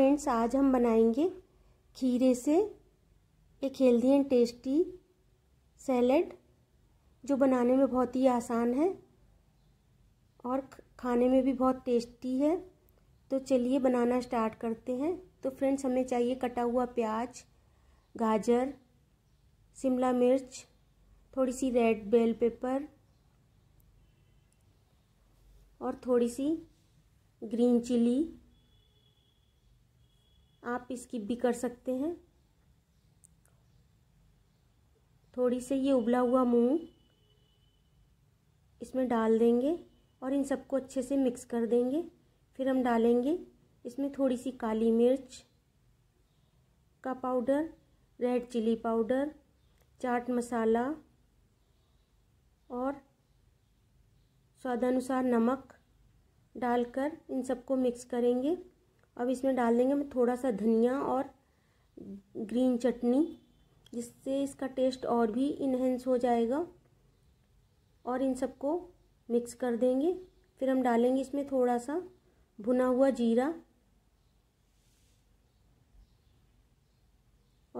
friends आज हम बनाएंगे खीरे से एक हेल्दी एंड टेस्टी सैलड जो बनाने में बहुत ही आसान है और खाने में भी बहुत टेस्टी है तो चलिए बनाना स्टार्ट करते हैं तो फ्रेंड्स हमें चाहिए कटा हुआ प्याज गाजर शिमला मिर्च थोड़ी सी रेड बेल पेपर और थोड़ी सी ग्रीन चिली स्किप भी कर सकते हैं थोड़ी से ये उबला हुआ मूंग इसमें डाल देंगे और इन सबको अच्छे से मिक्स कर देंगे फिर हम डालेंगे इसमें थोड़ी सी काली मिर्च का powder red chilli powder chaat masala और स्वादानुसार नमक डालकर इन सबको मिक्स करेंगे अब इसमें डाल देंगे हम थोड़ा सा धनिया और ग्रीन चटनी जिससे इसका टेस्ट और भी इन्हेंस हो जाएगा और इन सबको मिक्स कर देंगे फिर हम डालेंगे इसमें थोड़ा सा भुना हुआ जीरा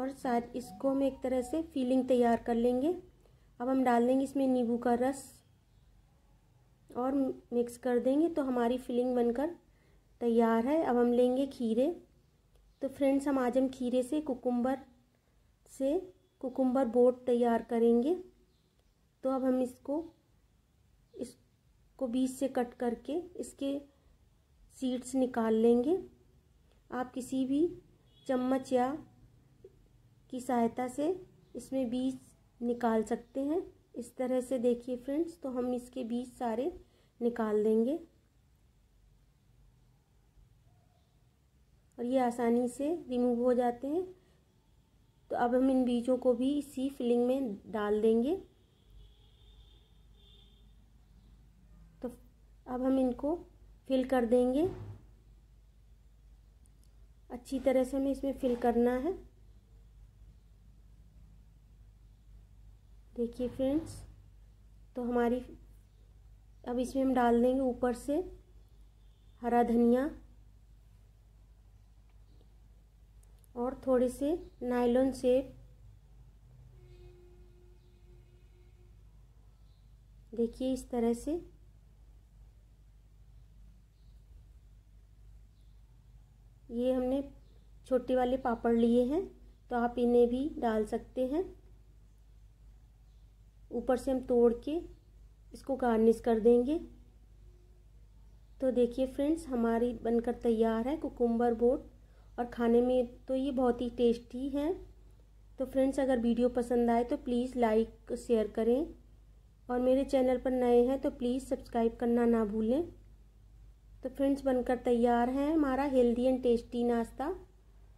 और साथ इसको हम एक तरह से फीलिंग तैयार कर लेंगे अब हम डाल देंगे इसमें नींबू का रस और मिक्स कर देंगे तो हमारी फिलिंग बनकर तैयार है अब हम लेंगे खीरे तो फ्रेंड्स हम आज हम खीरे से कुकुम्बर से कुकुम्बर बोट तैयार करेंगे तो अब हम इसको इसको बीच से कट करके इसके सीड्स निकाल लेंगे आप किसी भी चम्मच या की सहायता से इसमें बीज निकाल सकते हैं इस तरह से देखिए फ्रेंड्स तो हम इसके बीज सारे निकाल देंगे और ये आसानी से रिमूव हो जाते हैं तो अब हम इन बीजों को भी इसी फिलिंग में डाल देंगे तो अब हम इनको फिल कर देंगे अच्छी तरह से हमें इसमें फिल करना है देखिए फ्रेंड्स तो हमारी अब इसमें हम डाल देंगे ऊपर से हरा धनिया और थोड़ी सी नायलॉन सेप देखिए इस तरह से ये हमने छोटे वाले पापड़ लिए हैं तो आप इन्हें भी डाल सकते हैं ऊपर से हम तोड़ के इसको गार्निश कर देंगे तो देखिए फ्रेंड्स हमारी बनकर तैयार है कुकुम्बर बोट और खाने में तो ये बहुत ही टेस्टी है तो फ्रेंड्स अगर वीडियो पसंद आए तो प्लीज़ लाइक शेयर करें और मेरे चैनल पर नए हैं तो प्लीज़ सब्सक्राइब करना ना भूलें तो फ्रेंड्स बनकर तैयार है हमारा हेल्दी एंड टेस्टी नाश्ता